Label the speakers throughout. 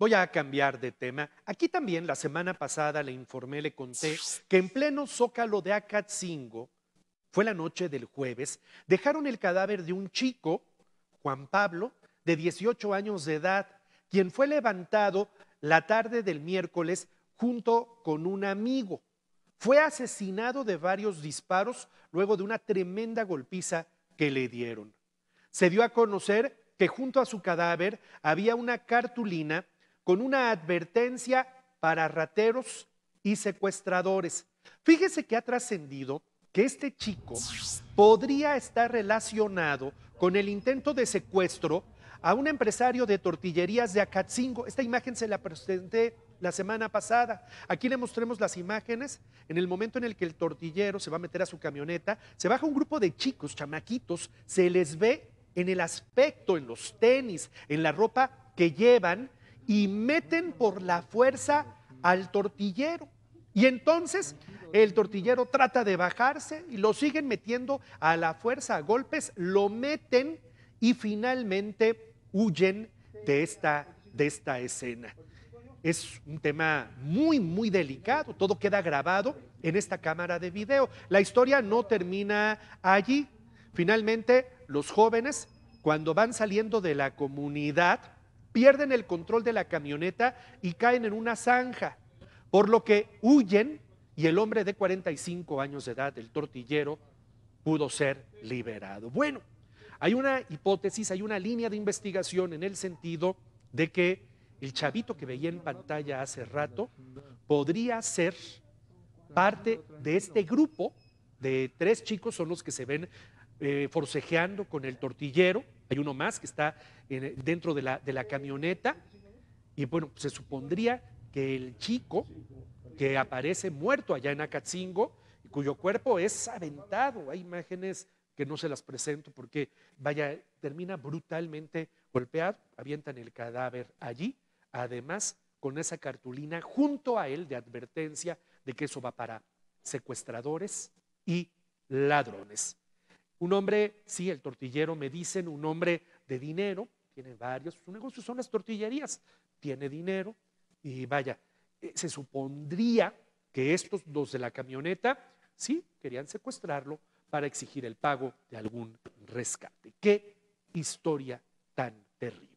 Speaker 1: Voy a cambiar de tema. Aquí también la semana pasada le informé, le conté que en pleno zócalo de Acatzingo, fue la noche del jueves, dejaron el cadáver de un chico, Juan Pablo, de 18 años de edad, quien fue levantado la tarde del miércoles junto con un amigo. Fue asesinado de varios disparos luego de una tremenda golpiza que le dieron. Se dio a conocer que junto a su cadáver había una cartulina con una advertencia para rateros y secuestradores. Fíjese que ha trascendido que este chico podría estar relacionado con el intento de secuestro a un empresario de tortillerías de Acatzingo. Esta imagen se la presenté la semana pasada. Aquí le mostremos las imágenes en el momento en el que el tortillero se va a meter a su camioneta, se baja un grupo de chicos, chamaquitos, se les ve en el aspecto, en los tenis, en la ropa que llevan y meten por la fuerza al tortillero. Y entonces el tortillero trata de bajarse y lo siguen metiendo a la fuerza, a golpes, lo meten y finalmente huyen de esta, de esta escena. Es un tema muy, muy delicado. Todo queda grabado en esta cámara de video. La historia no termina allí. Finalmente, los jóvenes, cuando van saliendo de la comunidad, pierden el control de la camioneta y caen en una zanja, por lo que huyen y el hombre de 45 años de edad, el tortillero, pudo ser liberado. Bueno, hay una hipótesis, hay una línea de investigación en el sentido de que el chavito que veía en pantalla hace rato podría ser parte de este grupo de tres chicos, son los que se ven eh, forcejeando con el tortillero, hay uno más que está dentro de la, camioneta. Y bueno, se supondría que el chico que aparece muerto allá en Acatzingo, cuyo cuerpo es aventado, hay imágenes que no se las presento porque, vaya, termina brutalmente golpeado, avientan el cadáver allí, además con esa cartulina junto a él de advertencia de que eso va para secuestradores y ladrones. Un hombre, sí, el tortillero me dicen, un hombre de dinero, tiene varios, su negocio son las tortillerías, tiene dinero y vaya, eh, se supondría que estos dos de la camioneta, sí, querían secuestrarlo para exigir el pago de algún rescate. Qué historia tan terrible.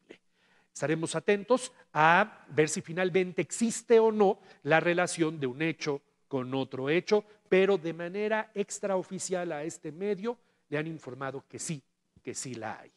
Speaker 1: Estaremos atentos a ver si finalmente existe o no la relación de un hecho con otro hecho, pero de manera extraoficial a este medio le han informado que sí, que sí la hay.